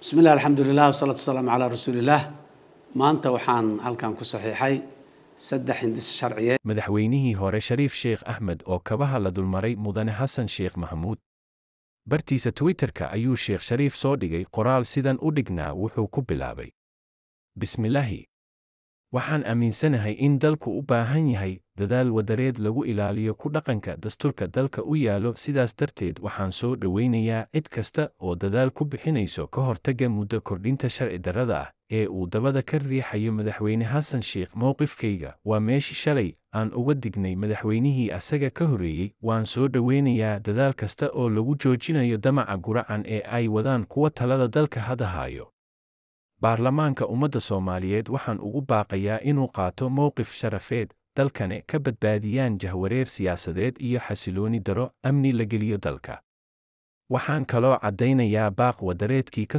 bismi illah lilah wasalaatu wasalaam calaa rasuuliillaah maanta waxaan halkan ku saxiixay saddex hindis sharciyeed madaxweynihii hore shariif sheekh axmed oo kabaha la dulmaray mudane xasan sheekh maxamuud bartiisa twitterka ayuu sheekh shariif soo dhigay qoraal sidan u dhignaa wuxuu ku bilaabay bismilaahi waxaan aaminsanahay in dalku u baahan yahay dadaal wadareed lagu ilaaliyo ku dhaqanka dastuurka dalka u yaallo sidaas darteed waxaan soo dhoweynayaa cid kasta oo dadaal ku bixinayso ka hortagga muddo kordhinta sharci darrada ah ee uu dabada ka riixayo madaxweyne xasan sheikh mowqifkayga waa meeshii shalay aan uga dignay madaxweynihii asaga ka horreeyey waan soo dhoweynayaa dadaal kasta oo lagu joojinayo damaca guracan ee ay wadaan kuwa talada dalka hadahaayo baarlamaanka ummadda Soomaaliyeed waxaan ugu baaqayaa inuu qaato mowqif sharafeed dalkani ka badbaadiyaan jahwareer siyaasadeed iyo xasilooni daro amni la geliyo dalka waxaan kaloo caddaynayaa baaq wadareedkii ka